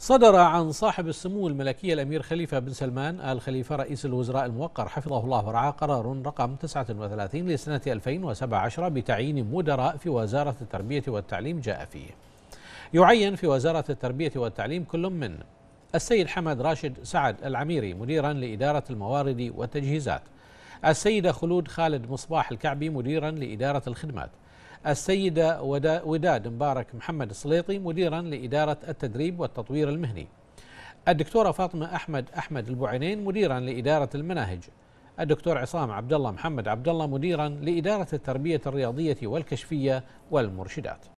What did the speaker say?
صدر عن صاحب السمو الملكي الأمير خليفة بن سلمان آل خليفة رئيس الوزراء الموقر حفظه الله ورعاه قرار رقم 39 لسنة 2017 بتعيين مدراء في وزارة التربية والتعليم جاء فيه يعين في وزارة التربية والتعليم كل من السيد حمد راشد سعد العميري مديرا لإدارة الموارد والتجهيزات السيدة خلود خالد مصباح الكعبي مديرا لإدارة الخدمات السيدة وداد مبارك محمد السليطي مديرا لإدارة التدريب والتطوير المهني الدكتورة فاطمة أحمد أحمد البعينين مديرا لإدارة المناهج الدكتور عصام عبد الله محمد عبد الله مديرا لإدارة التربية الرياضية والكشفية والمرشدات